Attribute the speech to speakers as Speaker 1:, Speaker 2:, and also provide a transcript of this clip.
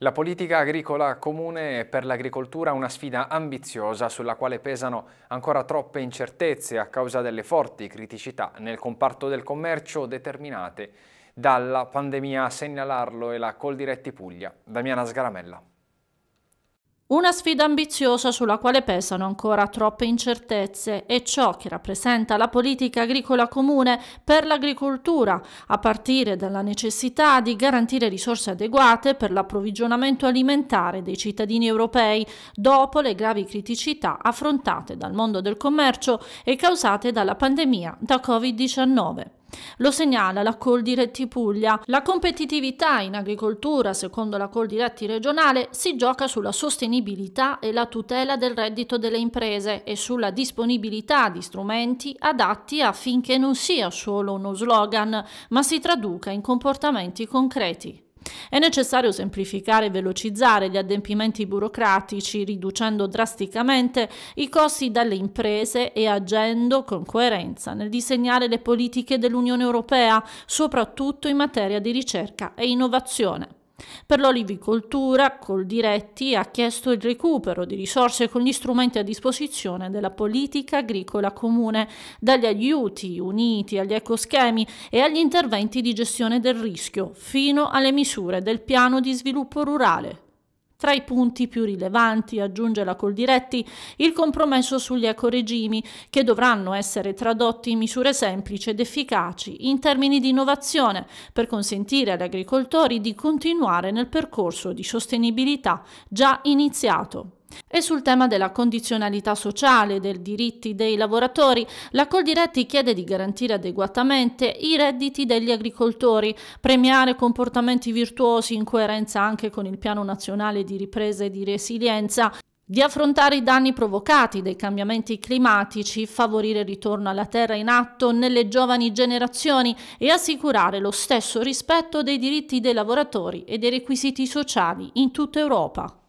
Speaker 1: La politica agricola comune è per l'agricoltura una sfida ambiziosa sulla quale pesano ancora troppe incertezze a causa delle forti criticità nel comparto del commercio determinate dalla pandemia a segnalarlo e la Coldiretti Puglia. Damiana Sgaramella.
Speaker 2: Una sfida ambiziosa sulla quale pesano ancora troppe incertezze è ciò che rappresenta la politica agricola comune per l'agricoltura, a partire dalla necessità di garantire risorse adeguate per l'approvvigionamento alimentare dei cittadini europei dopo le gravi criticità affrontate dal mondo del commercio e causate dalla pandemia da Covid-19. Lo segnala la Coldiretti Puglia. La competitività in agricoltura, secondo la Coldiretti regionale, si gioca sulla sostenibilità e la tutela del reddito delle imprese e sulla disponibilità di strumenti adatti affinché non sia solo uno slogan, ma si traduca in comportamenti concreti. È necessario semplificare e velocizzare gli adempimenti burocratici, riducendo drasticamente i costi dalle imprese e agendo con coerenza nel disegnare le politiche dell'Unione Europea, soprattutto in materia di ricerca e innovazione. Per l'olivicoltura, Coldiretti ha chiesto il recupero di risorse con gli strumenti a disposizione della politica agricola comune, dagli aiuti uniti agli ecoschemi e agli interventi di gestione del rischio, fino alle misure del piano di sviluppo rurale. Tra i punti più rilevanti, aggiunge la Coldiretti, il compromesso sugli ecoregimi, che dovranno essere tradotti in misure semplici ed efficaci in termini di innovazione per consentire agli agricoltori di continuare nel percorso di sostenibilità già iniziato. E sul tema della condizionalità sociale dei diritti dei lavoratori, la Coldiretti chiede di garantire adeguatamente i redditi degli agricoltori, premiare comportamenti virtuosi in coerenza anche con il Piano Nazionale di Ripresa e di Resilienza, di affrontare i danni provocati dai cambiamenti climatici, favorire il ritorno alla terra in atto nelle giovani generazioni e assicurare lo stesso rispetto dei diritti dei lavoratori e dei requisiti sociali in tutta Europa.